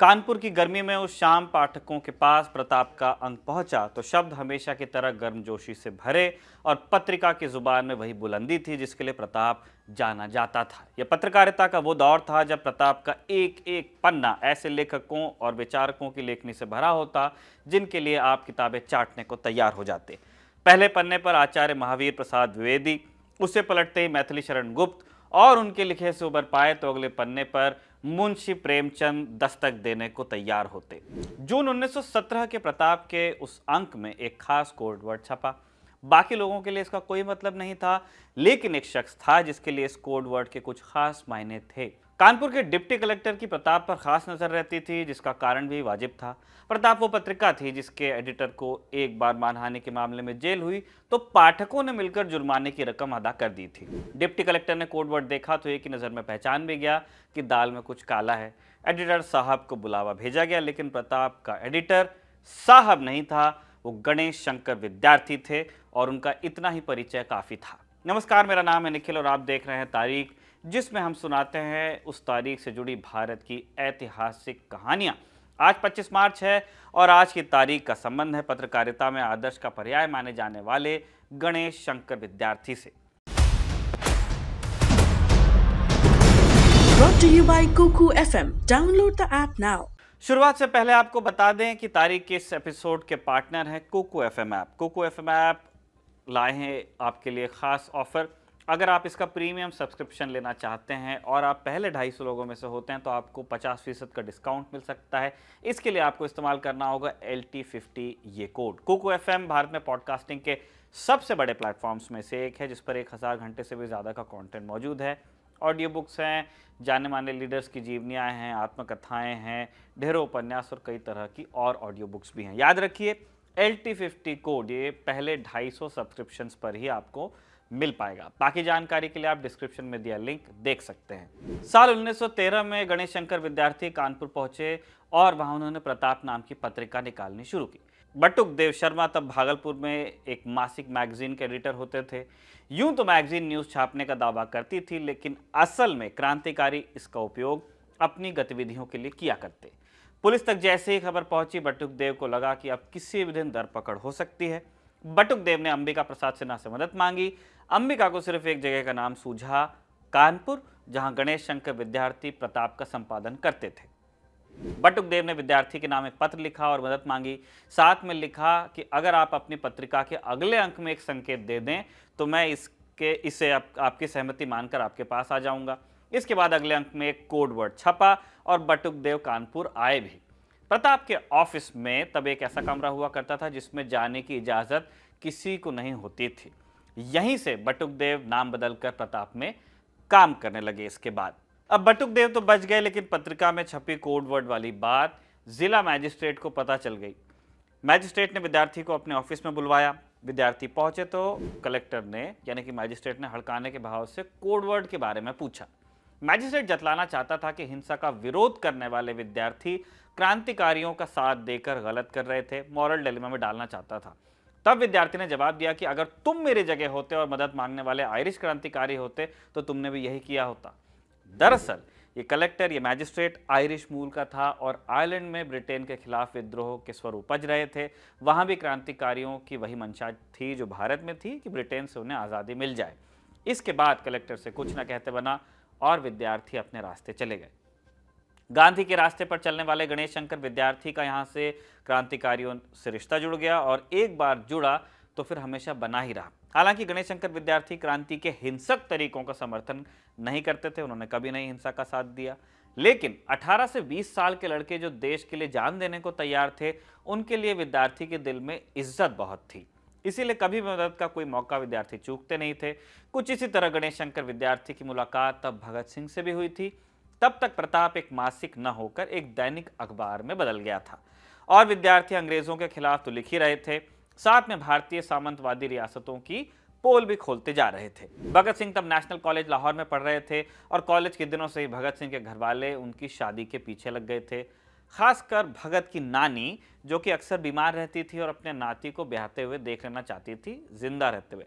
कानपुर की गर्मी में उस शाम पाठकों के पास प्रताप का अंक पहुंचा तो शब्द हमेशा की तरह गर्मजोशी से भरे और पत्रिका की जुबान में वही बुलंदी थी जिसके लिए प्रताप जाना जाता था यह पत्रकारिता का वो दौर था जब प्रताप का एक एक पन्ना ऐसे लेखकों और विचारकों की लेखनी से भरा होता जिनके लिए आप किताबें चाटने को तैयार हो जाते पहले पन्ने पर आचार्य महावीर प्रसाद द्विवेदी उसे पलटते ही मैथिली शरण गुप्त और उनके लिखे से उबर पाए तो अगले पन्ने पर मुंशी प्रेमचंद दस्तक देने को तैयार होते जून 1917 के प्रताप के उस अंक में एक खास कोड वर्ड छपा बाकी लोगों के लिए इसका कोई मतलब नहीं था लेकिन एक शख्स था जिसके लिए इस कोड वर्ड के कुछ खास मायने थे कानपुर के डिप्टी कलेक्टर की प्रताप पर खास नज़र रहती थी जिसका कारण भी वाजिब था प्रताप वो पत्रिका थी जिसके एडिटर को एक बार मानहानि के मामले में जेल हुई तो पाठकों ने मिलकर जुर्माने की रकम अदा कर दी थी डिप्टी कलेक्टर ने कोडवर्ड देखा तो एक ही नज़र में पहचान भी गया कि दाल में कुछ काला है एडिटर साहब को बुलावा भेजा गया लेकिन प्रताप का एडिटर साहब नहीं था वो गणेश शंकर विद्यार्थी थे और उनका इतना ही परिचय काफ़ी था नमस्कार मेरा नाम है निखिल और आप देख रहे हैं तारीख जिसमें हम सुनाते हैं उस तारीख से जुड़ी भारत की ऐतिहासिक कहानियां आज 25 मार्च है और आज की तारीख का संबंध है पत्रकारिता में आदर्श का पर्याय माने जाने वाले गणेश शंकर विद्यार्थी से शुरुआत से पहले आपको बता दें कि तारीख के इस एपिसोड के पार्टनर हैं कोको एफ एम ऐप कोको एफ एम ऐप लाए हैं आपके लिए खास ऑफर अगर आप इसका प्रीमियम सब्सक्रिप्शन लेना चाहते हैं और आप पहले ढाई सौ लोगों में से होते हैं तो आपको पचास फीसद का डिस्काउंट मिल सकता है इसके लिए आपको इस्तेमाल करना होगा एल टी फिफ्टी ये कोड कुको एफ एम भारत में पॉडकास्टिंग के सबसे बड़े प्लेटफॉर्म्स में से एक है जिस पर एक हज़ार घंटे से भी ज़्यादा का कॉन्टेंट मौजूद है ऑडियो बुक्स हैं जाने माने लीडर्स की जीवनियाँ हैं आत्मकथाएँ हैं ढेरों उपन्यास और कई तरह की और ऑडियो बुक्स भी हैं याद रखिए एल टी फिफ्टी कोड ये पहले ढाई सौ सब्सक्रिप्शन पर ही आपको मिल पाएगा बाकी जानकारी के लिए आप डिस्क्रिप्शन में दिया लिंक देख सकते हैं साल 1913 में गणेश शंकर विद्यार्थी कानपुर पहुंचे और वहां उन्होंने प्रताप नाम की पत्रिका निकालनी शुरू की बटुक देव शर्मा तब भागलपुर में एक मासिक मैगजीन के एडिटर होते थे यूं तो मैगजीन न्यूज़ छापने का दावा करती थी लेकिन असल में क्रांतिकारी इसका उपयोग अपनी गतिविधियों के लिए किया करते पुलिस तक जैसे ही खबर पहुंची बटुक देव को लगा कि अब किसी भी दिन धरपकड़ हो सकती है बटुक देव ने अंबिका प्रसाद सिन्हा से मदद मांगी अंबिका को सिर्फ एक जगह का नाम सूझा कानपुर जहां गणेश शंकर विद्यार्थी प्रताप का संपादन करते थे बटुकदेव ने विद्यार्थी के नाम एक पत्र लिखा और मदद मांगी साथ में लिखा कि अगर आप अपनी पत्रिका के अगले अंक में एक संकेत दे दें तो मैं इसके इसे आप, आपकी सहमति मानकर आपके पास आ जाऊंगा इसके बाद अगले अंक में एक कोड वर्ड छपा और बटुकदेव कानपुर आए भी प्रताप के ऑफिस में तब एक ऐसा कमरा हुआ करता था जिसमें जाने की इजाज़त किसी को नहीं होती थी यहीं से बटुकदेव नाम बदलकर प्रताप में काम करने लगे इसके बाद अब बटुकदेव तो बच गए लेकिन पत्रिका में छपी कोडवर्ड वाली बात जिला मैजिस्ट्रेट को पता चल गई मैजिस्ट्रेट ने विद्यार्थी को अपने ऑफिस में बुलवाया विद्यार्थी पहुंचे तो कलेक्टर ने यानी कि मैजिस्ट्रेट ने हड़काने के भाव से कोडवर्ड के बारे में पूछा मैजिस्ट्रेट जतलाना चाहता था कि हिंसा का विरोध करने वाले विद्यार्थी क्रांतिकारियों का साथ देकर गलत कर रहे थे मॉरल डिलेमा में डालना चाहता था तब विद्यार्थी ने जवाब दिया कि अगर तुम मेरी जगह होते और मदद मांगने वाले आयरिश क्रांतिकारी होते तो तुमने भी यही किया होता दरअसल ये कलेक्टर ये मैजिस्ट्रेट आयरिश मूल का था और आयरलैंड में ब्रिटेन के खिलाफ विद्रोह के स्वर उपज रहे थे वहाँ भी क्रांतिकारियों की वही मंशा थी जो भारत में थी कि ब्रिटेन से उन्हें आज़ादी मिल जाए इसके बाद कलेक्टर से कुछ न कहते बना और विद्यार्थी अपने रास्ते चले गए गांधी के रास्ते पर चलने वाले गणेश शंकर विद्यार्थी का यहाँ से क्रांतिकारियों से रिश्ता जुड़ गया और एक बार जुड़ा तो फिर हमेशा बना ही रहा हालांकि गणेश शंकर विद्यार्थी क्रांति के हिंसक तरीकों का समर्थन नहीं करते थे उन्होंने कभी नहीं हिंसा का साथ दिया लेकिन 18 से 20 साल के लड़के जो देश के लिए जान देने को तैयार थे उनके लिए विद्यार्थी के दिल में इज्जत बहुत थी इसीलिए कभी भी मदद का कोई मौका विद्यार्थी चूकते नहीं थे कुछ इसी तरह गणेश शंकर विद्यार्थी की मुलाकात तब भगत सिंह से भी हुई थी तब तक प्रताप एक मासिक न होकर एक दैनिक अखबार में बदल गया था और विद्यार्थी अंग्रेजों के खिलाफ तो लिख ही रहे थे साथ में भारतीय सामंतवादी रियासतों की पोल भी खोलते जा रहे थे भगत सिंह तब नेशनल कॉलेज लाहौर में पढ़ रहे थे और कॉलेज के दिनों से ही भगत सिंह के घर वाले उनकी शादी के पीछे लग गए थे खासकर भगत की नानी जो कि अक्सर बीमार रहती थी और अपने नाती को ब्याहते हुए देख लेना चाहती थी जिंदा रहते हुए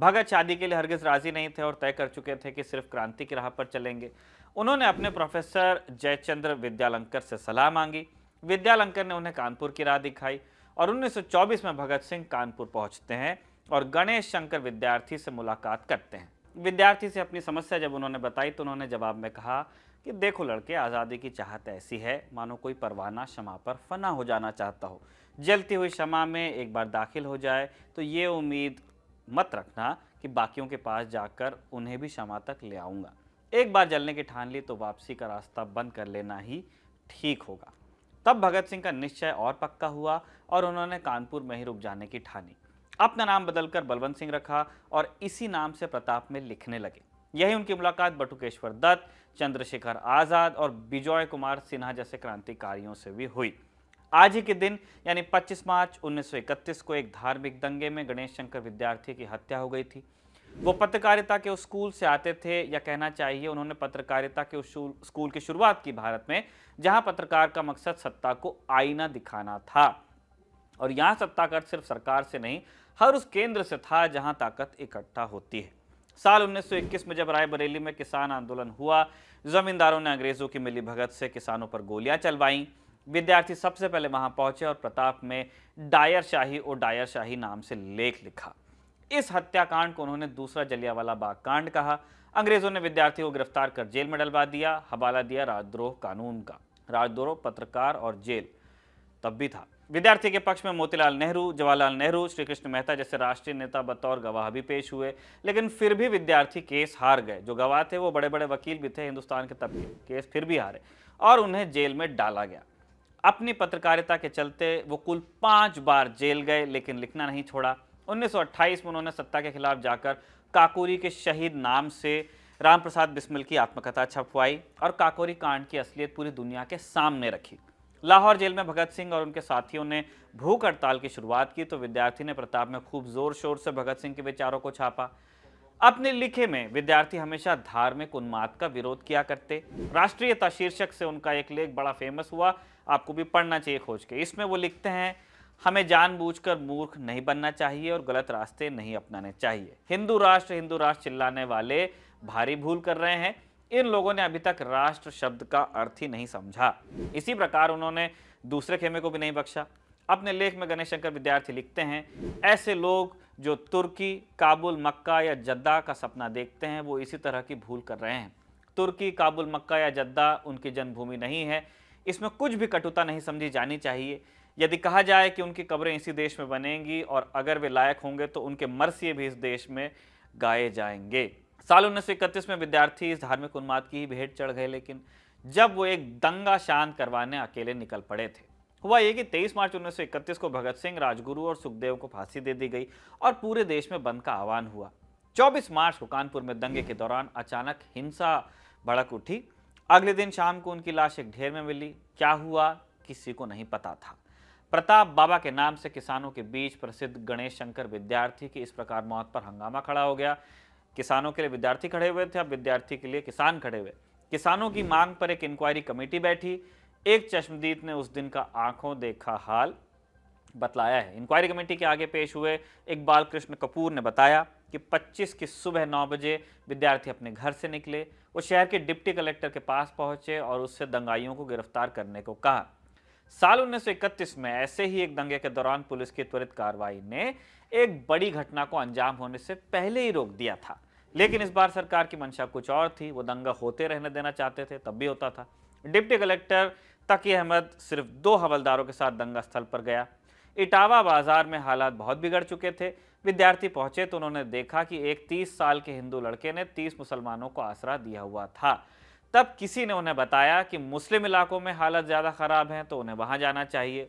भगत शादी के लिए हरगिज राजी नहीं थे और तय कर चुके थे कि सिर्फ क्रांति की राह पर चलेंगे उन्होंने अपने प्रोफेसर जयचंद्र विद्यालंकर से सलाह मांगी विद्यालंकर ने उन्हें कानपुर की राह दिखाई और 1924 में भगत सिंह कानपुर पहुंचते हैं और गणेश शंकर विद्यार्थी से मुलाकात करते हैं विद्यार्थी से अपनी समस्या जब उन्होंने बताई तो उन्होंने जवाब में कहा कि देखो लड़के आज़ादी की चाहत ऐसी है मानो कोई परवाना क्षमा पर फना हो जाना चाहता हो जलती हुई क्षमा में एक बार दाखिल हो जाए तो ये उम्मीद मत रखना कि बाकियों के पास जाकर उन्हें भी क्षमा तक ले आऊँगा एक बार जलने की ठान ली तो वापसी का रास्ता बंद कर लेना ही ठीक होगा तब भगत सिंह का निश्चय और पक्का हुआ और उन्होंने कानपुर में ही रुक जाने की ठानी अपना नाम बदलकर बलवंत सिंह रखा और इसी नाम से प्रताप में लिखने लगे यही उनकी मुलाकात बटुकेश्वर दत्त चंद्रशेखर आज़ाद और बिजॉय कुमार सिन्हा जैसे क्रांतिकारियों से भी हुई आज ही के दिन यानी 25 मार्च 1931 को एक धार्मिक दंगे में गणेश शंकर विद्यार्थी की हत्या हो गई थी वो पत्रकारिता के उस स्कूल से आते थे या कहना चाहिए उन्होंने पत्रकारिता के उस स्कूल की शुरुआत की भारत में जहां पत्रकार का मकसद सत्ता को आईना दिखाना था और यहां सत्ता का सिर्फ सरकार से नहीं हर उस केंद्र से था जहां ताकत इकट्ठा होती है साल 1921 में जब रायबरेली में किसान आंदोलन हुआ जमींदारों ने अंग्रेजों की मिली भगत से किसानों पर गोलियां चलवाईं विद्यार्थी सबसे पहले वहां पहुंचे और प्रताप में डायर शाही और डायर शाही नाम से लेख लिखा इस हत्याकांड को उन्होंने दूसरा जलियावाला बाग कांड कहा अंग्रेजों ने विद्यार्थी को गिरफ्तार कर जेल में डलवा दिया हवाला दिया राजद्रोह कानून का राजद्रोह पत्रकार और जेल तब भी था विद्यार्थी के पक्ष में मोतीलाल नेहरू जवाहरलाल नेहरू श्री कृष्ण मेहता जैसे राष्ट्रीय नेता बतौर गवाह भी पेश हुए लेकिन फिर भी विद्यार्थी केस हार गए जो गवाह थे वो बड़े बड़े वकील भी थे हिंदुस्तान के तब केस फिर भी हारे और उन्हें जेल में डाला गया अपनी पत्रकारिता के चलते वो कुल पाँच बार जेल गए लेकिन लिखना नहीं छोड़ा 1928 में उन्होंने सत्ता के खिलाफ जाकर काकोरी के शहीद नाम से राम प्रसाद बिस्मिल की आत्मकथा छपवाई और काकोरी कांड की असलियत पूरी दुनिया के सामने रखी लाहौर जेल में भगत सिंह और उनके साथियों ने भूख हड़ताल की शुरुआत की तो विद्यार्थी ने प्रताप में खूब जोर शोर से भगत सिंह के विचारों को छापा अपने लिखे में विद्यार्थी हमेशा धार्मिक उन्माद का विरोध किया करते राष्ट्रीयता शीर्षक से उनका एक लेख बड़ा फेमस हुआ आपको भी पढ़ना चाहिए खोज के इसमें वो लिखते हैं हमें जानबूझकर मूर्ख नहीं बनना चाहिए और गलत रास्ते नहीं अपनाने चाहिए हिंदू राष्ट्र हिंदू राष्ट्र चिल्लाने वाले भारी भूल कर रहे हैं इन लोगों ने अभी तक राष्ट्र शब्द का अर्थ ही नहीं समझा इसी प्रकार उन्होंने दूसरे खेमे को भी नहीं बख्शा अपने लेख में गणेश शंकर विद्यार्थी लिखते हैं ऐसे लोग जो तुर्की काबुल मक्का या जद्दा का सपना देखते हैं वो इसी तरह की भूल कर रहे हैं तुर्की काबुल मक्का या जद्दा उनकी जन्मभूमि नहीं है इसमें कुछ भी कटुता नहीं समझी जानी चाहिए यदि कहा जाए कि उनकी कब्रें इसी देश में बनेंगी और अगर वे लायक होंगे तो उनके मरसिए भी इस देश में गाए जाएंगे साल उन्नीस में विद्यार्थी इस धार्मिक उन्माद की ही भेंट चढ़ गए लेकिन जब वो एक दंगा शांत करवाने अकेले निकल पड़े थे हुआ ये कि 23 मार्च उन्नीस को भगत सिंह राजगुरु और सुखदेव को फांसी दे दी गई और पूरे देश में बंद का आह्वान हुआ 24 मार्च को कानपुर में दंगे के दौरान अचानक हिंसा भड़क उठी अगले दिन शाम को उनकी लाश एक ढेर में मिली क्या हुआ किसी को नहीं पता था प्रताप बाबा के नाम से किसानों के बीच प्रसिद्ध गणेश शंकर विद्यार्थी की इस प्रकार मौत पर हंगामा खड़ा हो गया किसानों के लिए विद्यार्थी खड़े हुए थे अब विद्यार्थी के लिए किसान खड़े हुए किसानों की मांग पर एक इंक्वायरी कमेटी बैठी एक चश्मदीद ने उस दिन का आंखों देखा हाल बतलाया है इंक्वायरी कमेटी के आगे पेश हुए इकबाल कृष्ण कपूर ने बताया कि 25 की सुबह 9 बजे विद्यार्थी अपने घर से निकले वो शहर के डिप्टी कलेक्टर के पास पहुंचे और उससे दंगाइयों को गिरफ्तार करने को कहा साल 1931 में ऐसे ही एक दंगे के दौरान पुलिस की त्वरित कार्रवाई ने एक बड़ी घटना को अंजाम होने से पहले ही रोक दिया था लेकिन इस बार सरकार की मंशा कुछ और थी वो दंगा होते रहने देना चाहते थे तब भी होता था डिप्टी कलेक्टर तकी अहमद सिर्फ दो हवलदारों के साथ दंगा स्थल पर गया इटावा बाजार में हालात बहुत बिगड़ चुके थे विद्यार्थी पहुंचे तो उन्होंने देखा कि एक 30 साल के हिंदू लड़के ने 30 मुसलमानों को आसरा दिया हुआ था तब किसी ने उन्हें बताया कि मुस्लिम इलाकों में हालत ज़्यादा ख़राब है तो उन्हें वहाँ जाना चाहिए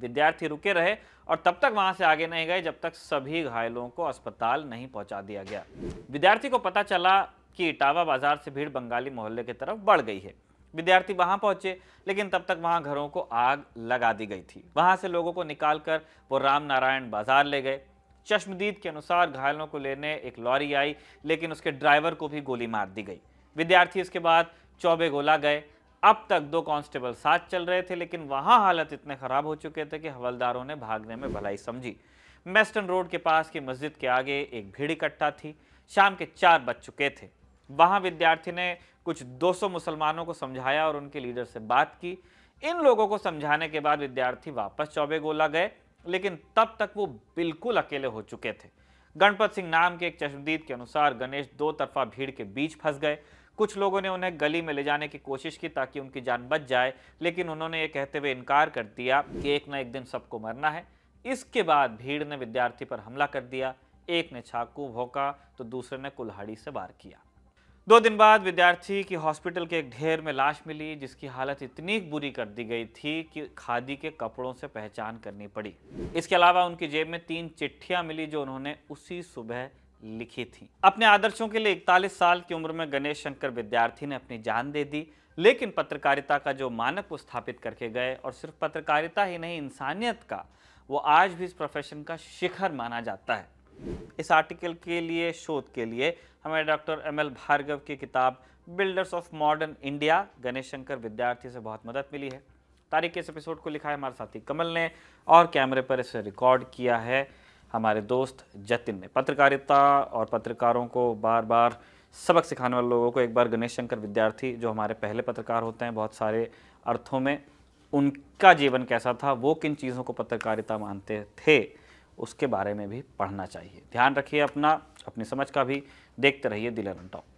विद्यार्थी रुके रहे और तब तक वहाँ से आगे नहीं गए जब तक सभी घायलों को अस्पताल नहीं पहुँचा दिया गया विद्यार्थी को पता चला कि इटावा बाजार से भीड़ बंगाली मोहल्ले की तरफ बढ़ गई है विद्यार्थी वहां पहुंचे लेकिन तब तक वहां घरों को आग लगा दी गई थी वहां से लोगों को निकाल कर वो राम नारायण बाजार ले गए चश्मदीद के अनुसार घायलों को लेने एक लॉरी आई लेकिन उसके ड्राइवर को भी गोली मार दी गई विद्यार्थी इसके बाद चौबे गोला गए अब तक दो कांस्टेबल साथ चल रहे थे लेकिन वहां हालत इतने ख़राब हो चुके थे कि हवलदारों ने भागने में भलाई समझी मेस्टन रोड के पास की मस्जिद के आगे एक भीड़ इकट्ठा थी शाम के चार बज चुके थे वहां विद्यार्थी ने कुछ 200 मुसलमानों को समझाया और उनके लीडर से बात की इन लोगों को समझाने के बाद विद्यार्थी वापस चौबे गोला गए लेकिन तब तक वो बिल्कुल अकेले हो चुके थे गणपत सिंह नाम के एक चश्मदीद के अनुसार गणेश दो तरफा भीड़ के बीच फंस गए कुछ लोगों ने उन्हें गली में ले जाने की कोशिश की ताकि उनकी जान बच जाए लेकिन उन्होंने ये कहते हुए इनकार कर दिया कि एक ना एक दिन सबको मरना है इसके बाद भीड़ ने विद्यार्थी पर हमला कर दिया एक ने छाकू भोंका तो दूसरे ने कुल्हाड़ी से वार किया दो दिन बाद विद्यार्थी की हॉस्पिटल के एक ढेर में लाश मिली जिसकी हालत इतनी बुरी कर दी गई थी कि खादी के कपड़ों से पहचान करनी पड़ी इसके अलावा उनकी जेब में तीन चिट्ठियां मिली जो उन्होंने उसी सुबह लिखी थी अपने आदर्शों के लिए इकतालीस साल की उम्र में गणेश शंकर विद्यार्थी ने अपनी जान दे दी लेकिन पत्रकारिता का जो मानक वो स्थापित करके गए और सिर्फ पत्रकारिता ही नहीं इंसानियत का वो आज भी इस प्रोफेशन का शिखर माना जाता है इस आर्टिकल के लिए शोध के लिए हमें डॉक्टर एम एल भार्गव की किताब builders of modern India Ganesh Shankar Vidyarthi से बहुत मदद मिली है तारीख के इस एपिसोड को लिखा है हमारे साथी कमल ने और कैमरे पर इसे रिकॉर्ड किया है हमारे दोस्त जतिन ने पत्रकारिता और पत्रकारों को बार बार सबक सिखाने वाले लोगों को एक बार गणेश शंकर विद्यार्थी जो हमारे पहले पत्रकार होते हैं बहुत सारे अर्थों में उनका जीवन कैसा था वो किन चीज़ों को पत्रकारिता मानते थे उसके बारे में भी पढ़ना चाहिए ध्यान रखिए अपना अपनी समझ का भी देखते रहिए दिलरन टॉप